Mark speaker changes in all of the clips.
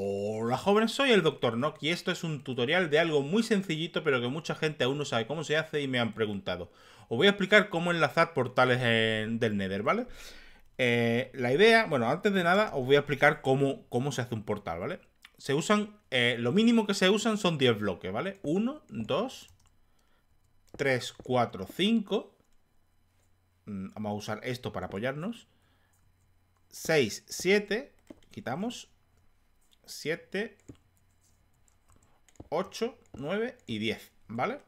Speaker 1: Hola jóvenes, soy el Dr. Nock y esto es un tutorial de algo muy sencillito pero que mucha gente aún no sabe cómo se hace y me han preguntado. Os voy a explicar cómo enlazar portales del Nether, ¿vale? Eh, la idea, bueno, antes de nada os voy a explicar cómo, cómo se hace un portal, ¿vale? Se usan, eh, lo mínimo que se usan son 10 bloques, ¿vale? 1, 2, 3, 4, 5. Vamos a usar esto para apoyarnos. 6, 7, quitamos. 7, 8, 9 y 10, ¿vale?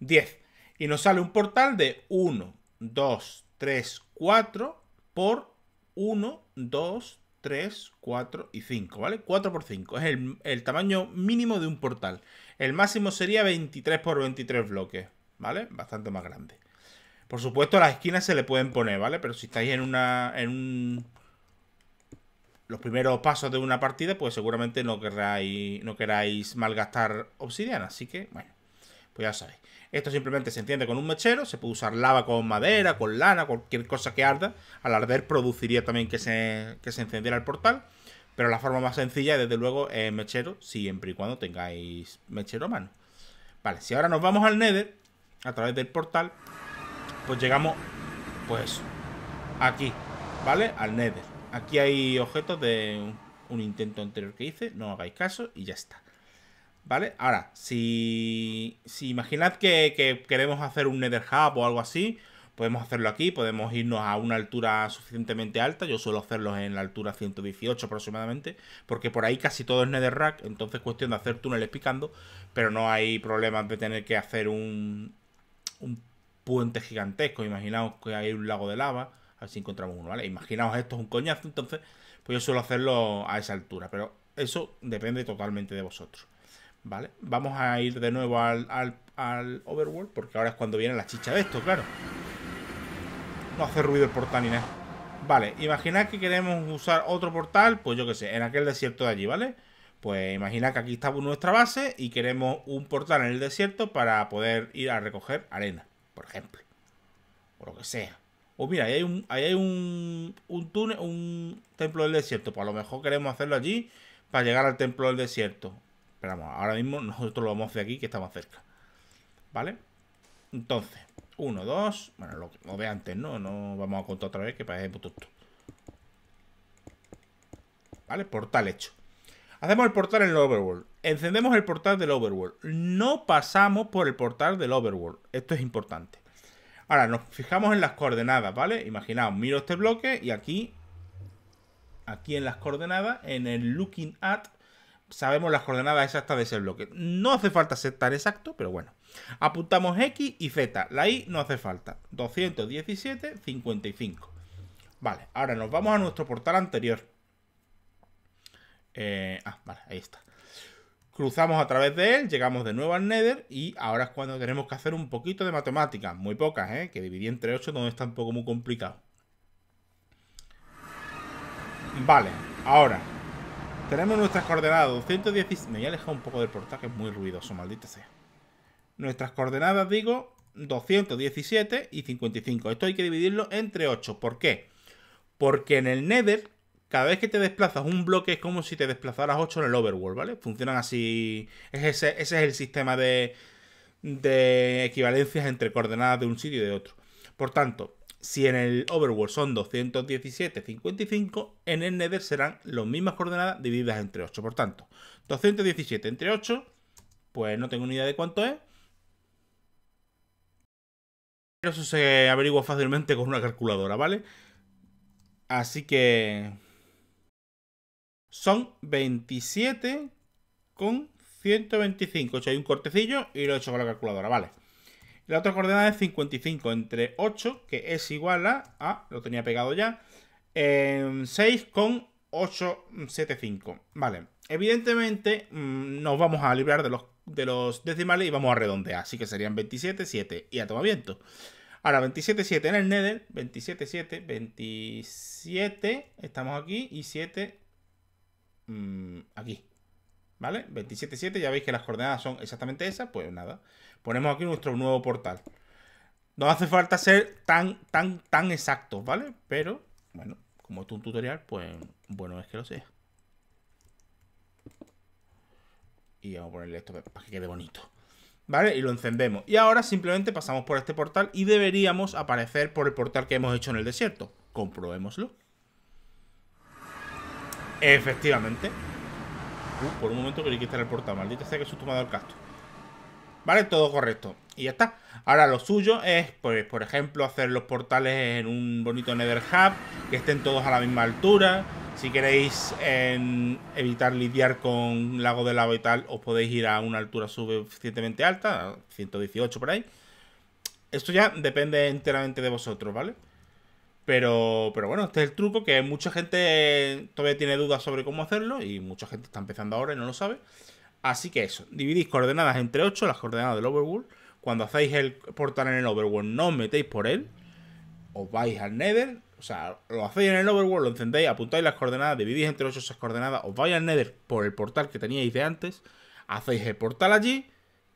Speaker 1: 10. Y nos sale un portal de 1, 2, 3, 4 por 1, 2, 3, 4 y 5, ¿vale? 4 por 5 es el, tamaño mínimo de un portal. El máximo sería 23 por 23 bloques, ¿vale? Bastante más grande. Por supuesto, las esquinas se le pueden poner, ¿vale? Pero si estáis en una. en un los primeros pasos de una partida, pues seguramente no queráis, no queráis malgastar obsidiana. Así que, bueno, pues ya sabéis. Esto simplemente se enciende con un mechero, se puede usar lava con madera, con lana, cualquier cosa que arda. Al arder produciría también que se, que se encendiera el portal. Pero la forma más sencilla, desde luego, es mechero, siempre y cuando tengáis mechero a mano. Vale, si ahora nos vamos al Nether, a través del portal, pues llegamos, pues, aquí, ¿vale? Al Nether. Aquí hay objetos de un intento anterior que hice, no hagáis caso y ya está. ¿Vale? Ahora, si, si imaginad que, queremos hacer un Nether Hub o algo así, podemos hacerlo aquí, podemos irnos a una altura suficientemente alta, yo suelo hacerlo en la altura 118 aproximadamente, porque por ahí casi todo es nether rack, entonces cuestión de hacer túneles picando, pero no hay problema de tener que hacer un, un puente gigantesco, imaginaos que hay un lago de lava, a ver si encontramos uno, ¿vale? Imaginaos esto es un coñazo, entonces, pues yo suelo hacerlo a esa altura, pero eso depende totalmente de vosotros, ¿vale? Vamos a ir de nuevo al, Overworld, porque ahora es cuando viene la chicha de esto, claro. No hace ruido el portal ni nada. Vale, imaginad que queremos usar otro portal, pues yo qué sé, en aquel desierto de allí, ¿vale? Pues imaginad que aquí está nuestra base y queremos un portal en el desierto para poder ir a recoger arena, por ejemplo. O lo que sea. O mira, ahí hay un, túnel, un templo del desierto. Pues a lo mejor queremos hacerlo allí para llegar al templo del desierto. Pero vamos, ahora mismo nosotros lo vamos de aquí, que estamos cerca. ¿Vale? Entonces, uno, dos. Bueno, lo, lo de antes, ¿no? No vamos a contar otra vez que parece tonto. ¿Vale? Portal hecho. Hacemos el portal en el Overworld. Encendemos el portal del Overworld. No pasamos por el portal del Overworld. Esto es importante. Ahora, nos fijamos en las coordenadas, ¿vale? Imaginaos, miro este bloque y aquí, aquí en las coordenadas, en el looking at, sabemos las coordenadas exactas de ese bloque. No hace falta ser tan exacto, pero bueno. Apuntamos X y Z. La Y no hace falta. 217, 55. Vale, ahora nos vamos a nuestro portal anterior. Eh, ah, vale, ahí está. Cruzamos a través de él, llegamos de nuevo al Nether y ahora es cuando tenemos que hacer un poquito de matemáticas, muy pocas, ¿eh? que dividir entre 8 no es tampoco muy complicado. Vale, ahora tenemos nuestras coordenadas 216... Me voy a un poco del portaje, es muy ruidoso, maldita sea. Nuestras coordenadas, digo, 217 y 55. Esto hay que dividirlo entre 8. ¿Por qué? Porque en el Nether cada vez que te desplazas un bloque es como si te desplazaras 8 en el overworld, ¿vale? Funcionan así. Ese, ese es el sistema de, de equivalencias entre coordenadas de un sitio y de otro. Por tanto, si en el overworld son 217, 55, en el Nether serán las mismas coordenadas divididas entre 8. Por tanto, 217 entre 8, pues no tengo ni idea de cuánto es. Pero eso se averigua fácilmente con una calculadora, ¿vale? Así que son 27 con 125. hay un cortecillo y lo he hecho con la calculadora, vale. La otra coordenada es 55 entre 8, que es igual a... Ah, lo tenía pegado ya. en em, 6 con 875. Vale. Evidentemente mm, nos vamos a librar de los, de los decimales y vamos a redondear. Así que serían 27, 7 y a toma viento. Ahora, 27, 7 en el Nether. 27, 7, 27. Estamos aquí. Y 7, Mm, aquí. ¿Vale? 27.7, ya veis que las coordenadas son exactamente esas, pues nada. Ponemos aquí nuestro nuevo portal. No hace falta ser tan, tan, tan exactos, ¿vale? Pero, bueno, como esto es un tutorial, pues bueno es que lo sea. Y vamos a ponerle esto para que quede bonito. ¿Vale? Y lo encendemos. Y ahora simplemente pasamos por este portal y deberíamos aparecer por el portal que hemos hecho en el desierto. Comprobémoslo. Efectivamente. Uh, por un momento quería quitar el portal. Maldita sea que su ha tomado el casto. Vale, todo correcto. Y ya está. Ahora lo suyo es, pues, por ejemplo, hacer los portales en un bonito Nether Hub, que estén todos a la misma altura. Si queréis evitar lidiar con lago de lava y tal, os podéis ir a una altura suficientemente alta, 118 por ahí. Esto ya depende enteramente de vosotros, ¿vale? vale pero, pero bueno, este es el truco que mucha gente eh, todavía tiene dudas sobre cómo hacerlo y mucha gente está empezando ahora y no lo sabe. Así que eso, dividís coordenadas entre 8, las coordenadas del overworld. Cuando hacéis el portal en el overworld, no os metéis por él. Os vais al nether, o sea, lo hacéis en el overworld, lo encendéis, apuntáis las coordenadas, dividís entre 8 esas coordenadas, os vais al nether por el portal que teníais de antes. Hacéis el portal allí,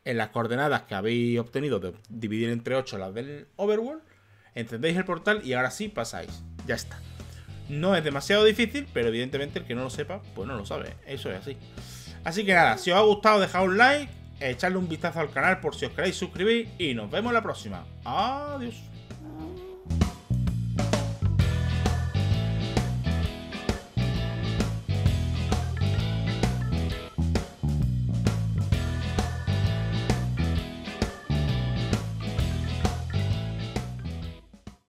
Speaker 1: en las coordenadas que habéis obtenido de dividir entre 8 las del overworld entendéis el portal y ahora sí pasáis. Ya está. No es demasiado difícil, pero evidentemente el que no lo sepa, pues no lo sabe. Eso es así. Así que nada, si os ha gustado dejad un like, echadle un vistazo al canal por si os queréis suscribir y nos vemos la próxima. Adiós.